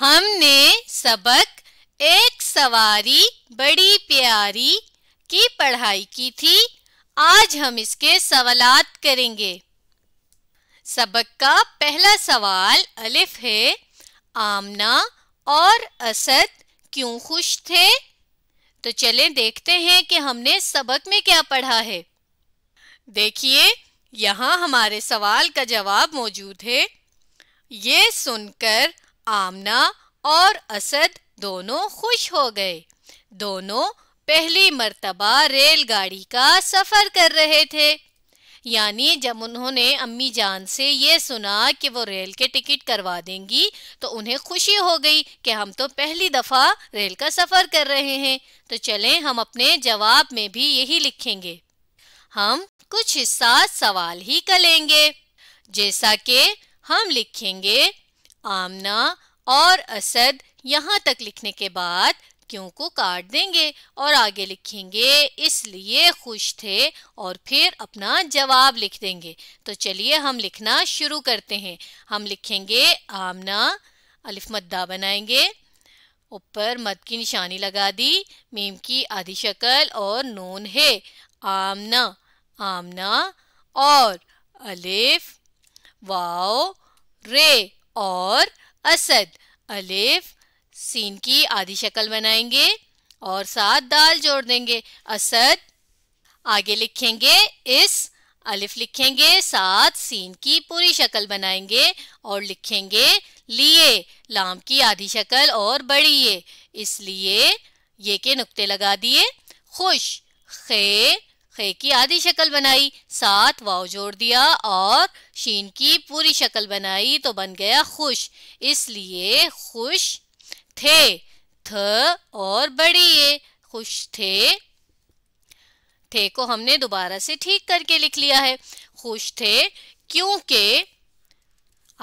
हमने सबक एक सवारी बड़ी प्यारी की पढ़ाई की थी आज हम इसके सवाल करेंगे सबक का पहला सवाल अलिफ है आमना और असद क्यों खुश थे तो चले देखते हैं कि हमने सबक में क्या पढ़ा है देखिए यहाँ हमारे सवाल का जवाब मौजूद है ये सुनकर आमना और असद दोनों खुश हो गए दोनों पहली मर्तबा रेलगाड़ी का सफ़र कर रहे थे यानी जब उन्होंने अम्मी जान से ये सुना कि वो रेल के टिकट करवा देंगी तो उन्हें खुशी हो गई कि हम तो पहली दफ़ा रेल का सफ़र कर रहे हैं तो चलें हम अपने जवाब में भी यही लिखेंगे हम कुछ हिस्सा सवाल ही कर लेंगे जैसा कि हम लिखेंगे आमना और असद यहाँ तक लिखने के बाद क्यों को काट देंगे और आगे लिखेंगे इसलिए खुश थे और फिर अपना जवाब लिख देंगे तो चलिए हम लिखना शुरू करते हैं हम लिखेंगे आमना अलिफ मद्दा बनाएंगे ऊपर मद की निशानी लगा दी मीम की आधी शक्ल और नून है आमना आमना और अलिफ वाओ रे और असद अलिफ सीन की आधी शक्ल बनाएंगे और साथ दाल जोड़ देंगे असद आगे लिखेंगे इस अलिफ लिखेंगे साथ सीन की पूरी शक्ल बनाएंगे और लिखेंगे लिए लाम की आधी शक्ल और बड़ी ये इसलिए ये के नुक्ते लगा दिए खुश खे खे की आधी शक्ल बनाई साथ वाव जोड़ दिया और शीन की पूरी शक्ल बनाई तो बन गया खुश इसलिए खुश थे थ और बड़ी ये खुश थे थे को हमने दोबारा से ठीक करके लिख लिया है खुश थे क्योंकि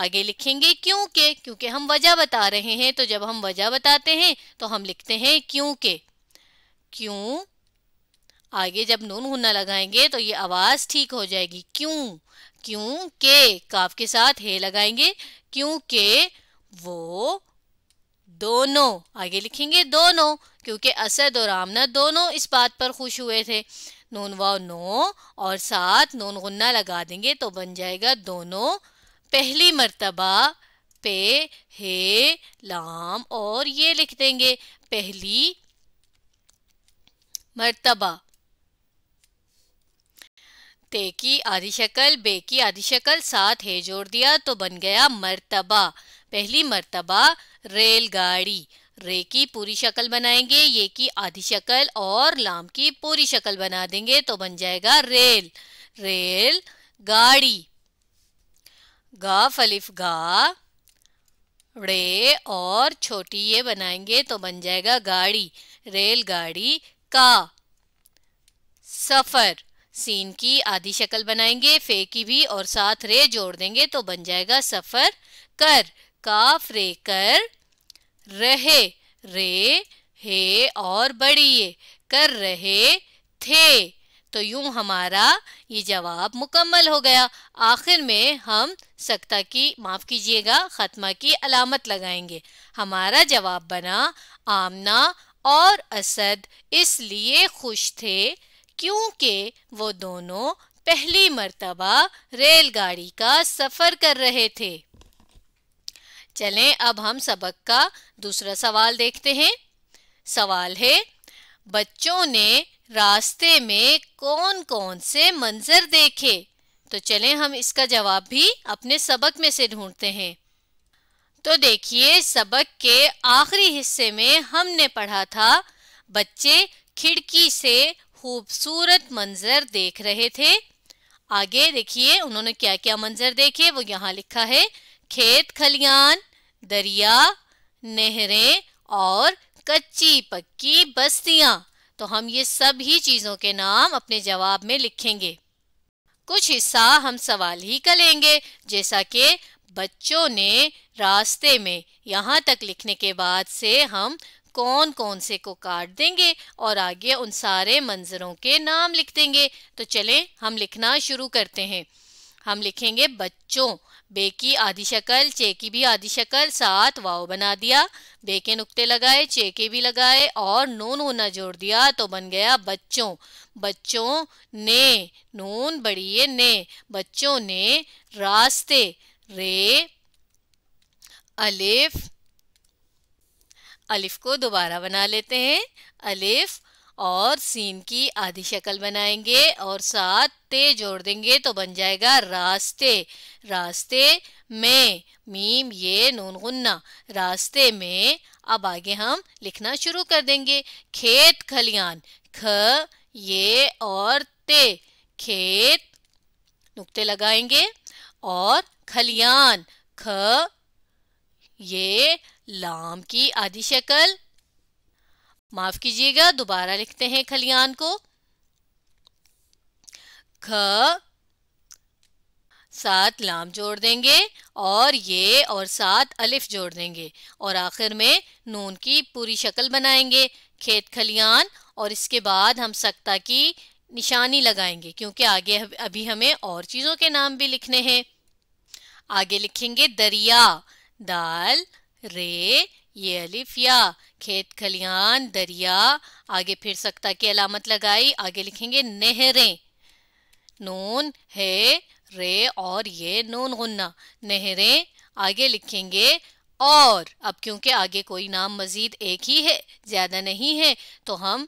आगे लिखेंगे क्योंकि क्योंकि हम वजह बता रहे हैं तो जब हम वजह बताते हैं तो हम लिखते हैं क्योंकि क्यों आगे जब नून हुना लगाएंगे तो ये आवाज़ ठीक हो जाएगी क्यों क्यों के काफ के साथ हे लगाएंगे क्योंकि वो दोनों आगे लिखेंगे दोनों क्योंकि असद और आमना दोनों इस बात पर खुश हुए थे नून वाव नो और साथ नून गुन्ना लगा देंगे तो बन जाएगा दोनों पहली मर्तबा पे हे लाम और ये लिख देंगे पहली मर्तबा ते की आधी शक्ल बे की आधी शक्ल साथ है जोड़ दिया तो बन गया मर्तबा पहली मर्तबा रेलगाड़ी रे की पूरी शक्ल बनाएंगे ये की आधी शक्ल और लाम की पूरी शक्ल बना देंगे तो बन जाएगा रेल रेल गाड़ी गा फलिफ गा रे और छोटी ये बनाएंगे तो बन जाएगा गाड़ी रेलगाड़ी का सफर सीन की आधी शक्ल बनाएंगे फे की भी और साथ रे जोड़ देंगे तो बन जाएगा सफर कर काफ रे कर रहे रे हे और बढ़िए कर रहे थे तो यूं हमारा ये जवाब मुकम्मल हो गया आखिर में हम सकता की माफ कीजिएगा खत्मा की अलामत लगाएंगे हमारा जवाब बना आमना और असद इसलिए खुश थे क्योंकि वो दोनों पहली मर्तबा रेलगाड़ी का सफर कर रहे थे चलें अब हम सबक का दूसरा सवाल देखते हैं सवाल है बच्चों ने रास्ते में कौन कौन से मंजर देखे तो चलें हम इसका जवाब भी अपने सबक में से ढूंढते हैं तो देखिए सबक के आखिरी हिस्से में हमने पढ़ा था बच्चे खिड़की से खूबसूरत मंजर देख रहे थे आगे देखिए उन्होंने क्या क्या मंजर देखे वो यहाँ लिखा है खेत खलियान दरिया नहरें और कच्ची पक्की बस्तियां तो हम ये सभी चीजों के नाम अपने जवाब में लिखेंगे कुछ हिस्सा हम सवाल ही कर लेंगे जैसा कि बच्चों ने रास्ते में यहाँ तक लिखने के बाद से हम कौन कौन से को काट देंगे और आगे उन सारे मंजरों के नाम लिख देंगे तो चलें हम लिखना शुरू करते हैं हम लिखेंगे बच्चों बे की आधी शक्ल चे की भी आधी शक्ल सात वाओ बना दिया बे के नुक्ते लगाए चे के भी लगाए और नून ऊना जोड़ दिया तो बन गया बच्चों बच्चों ने नून बड़ी ने बच्चों ने रास्ते रे अलिफ अलिफ को दोबारा बना लेते हैं अलिफ और सीन की आधी शक्ल बनाएंगे और साथ ते जोड़ देंगे तो बन जाएगा रास्ते रास्ते में मीम ये नून गुन्ना रास्ते में अब आगे हम लिखना शुरू कर देंगे खेत खलियान ख ये और ते खेत नुक्ते लगाएंगे और खलियान ख ये लाम की आदि शक्ल माफ कीजिएगा दोबारा लिखते हैं खलियान को ख साथ लाम जोड़ देंगे और ये और साथ अलिफ जोड़ देंगे और आखिर में नून की पूरी शक्ल बनाएंगे खेत खलियान और इसके बाद हम सक्ता की निशानी लगाएंगे क्योंकि आगे अभी हमें और चीज़ों के नाम भी लिखने हैं आगे लिखेंगे दरिया दाल रे ये अलिफ या खेत खलियान दरिया आगे फिर सकता की अलामत लगाई आगे लिखेंगे नहरें नून है रे और ये नून गुन्ना नहरें आगे लिखेंगे और अब क्योंकि आगे कोई नाम मजीद एक ही है ज़्यादा नहीं है तो हम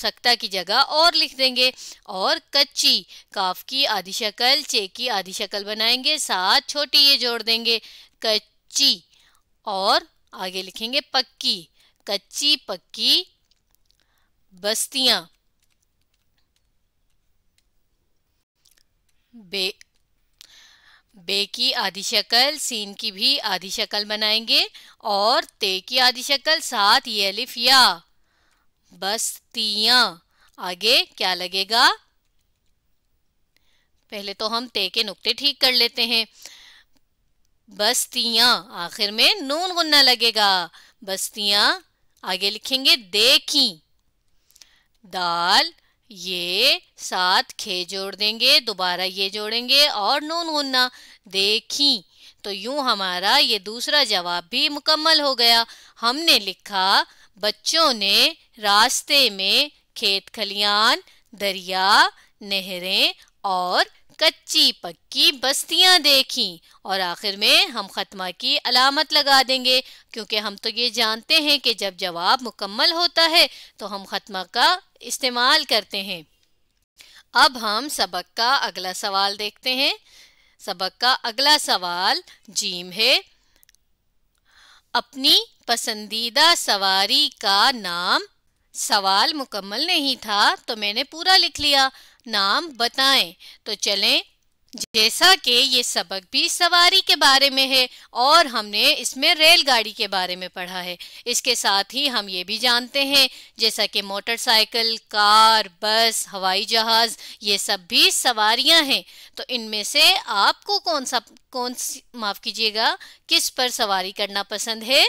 सकता की जगह और लिख देंगे और कच्ची काफ की आधी शक्ल चे की आधी शक्ल बनाएंगे साथ छोटी ये जोड़ देंगे कच्ची और आगे लिखेंगे पक्की कच्ची पक्की बस्तियां बे बे की आधी शक्ल सीन की भी आधी शक्ल बनाएंगे और ते की आधी शक्ल साथ ये अलिफ या बस्तियां आगे क्या लगेगा पहले तो हम ते के नुक्ते ठीक कर लेते हैं बस्तिया आखिर में नून गुन्ना लगेगा बस्तियां आगे लिखेंगे देखी दाल ये साथ खे जोड़ देंगे दोबारा ये जोड़ेंगे और नून गुन्ना देखी तो यूं हमारा ये दूसरा जवाब भी मुकम्मल हो गया हमने लिखा बच्चों ने रास्ते में खेत खलियान दरिया नहरें और कच्ची पक्की बस्तियां देखी और आखिर में हम खत्मा की अलामत लगा देंगे क्योंकि हम तो ये जानते हैं कि जब जवाब मुकम्मल होता है तो हम खत्मा का इस्तेमाल करते हैं अब हम सबक का अगला सवाल देखते हैं सबक का अगला सवाल जीम है अपनी पसंदीदा सवारी का नाम सवाल मुकम्मल नहीं था तो मैंने पूरा लिख लिया नाम बताएं तो चलें जैसा कि ये सबक भी सवारी के बारे में है और हमने इसमें रेलगाड़ी के बारे में पढ़ा है इसके साथ ही हम ये भी जानते हैं जैसा कि मोटरसाइकिल कार बस हवाई जहाज ये सब भी सवारियां हैं तो इनमें से आपको कौन सा कौन माफ कीजिएगा किस पर सवारी करना पसंद है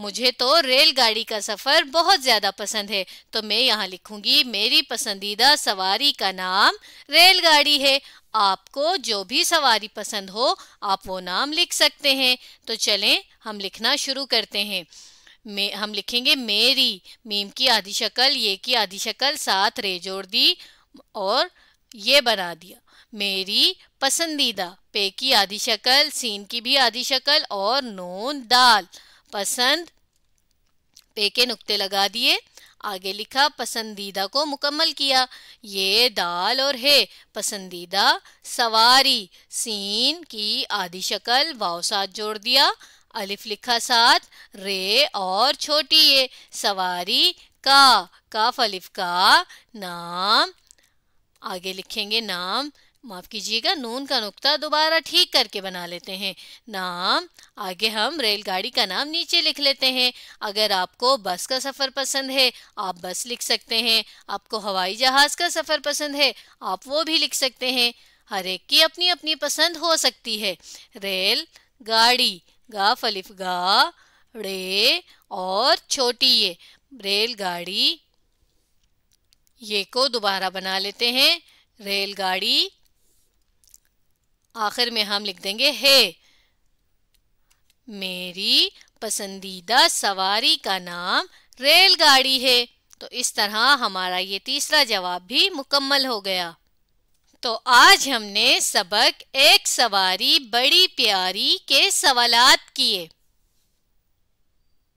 मुझे तो रेलगाड़ी का सफर बहुत ज्यादा पसंद है तो मैं यहाँ लिखूंगी मेरी पसंदीदा सवारी का नाम रेलगाड़ी है आपको जो भी सवारी पसंद हो आप वो नाम लिख सकते हैं तो चलें हम लिखना शुरू करते हैं हम लिखेंगे मेरी मीम की आधी शक्ल ये की आधी शक्ल साथ रे जोड़ दी और ये बना दिया मेरी पसंदीदा पे की आधी शक्ल सीन की भी आधी शक्ल और नून दाल पसंद पे के नुक्ते लगा दिए आगे लिखा पसंदीदा को मुकम्मल किया ये दाल और हे पसंदीदा सवारी सीन की आधी शक्ल वाव साथ जोड़ दिया अलिफ लिखा साथ रे और छोटी ये सवारी का काफ अलिफ का नाम आगे लिखेंगे नाम माफ कीजिएगा नून का नुक्ता दोबारा ठीक करके बना लेते हैं नाम आगे हम रेलगाड़ी का नाम नीचे लिख लेते हैं अगर आपको बस का सफ़र पसंद है आप बस लिख सकते हैं आपको हवाई जहाज़ का सफ़र पसंद है आप वो भी लिख सकते हैं हर एक की अपनी अपनी पसंद हो सकती है रेल गाड़ी गा फलिफ गा रे और छोटी ये रेलगाड़ी ये को दोबारा बना लेते हैं रेलगाड़ी आखिर में हम लिख देंगे हे मेरी पसंदीदा सवारी का नाम रेलगाड़ी है तो इस तरह हमारा ये तीसरा जवाब भी मुकम्मल हो गया तो आज हमने सबक एक सवारी बड़ी प्यारी के सवालात किए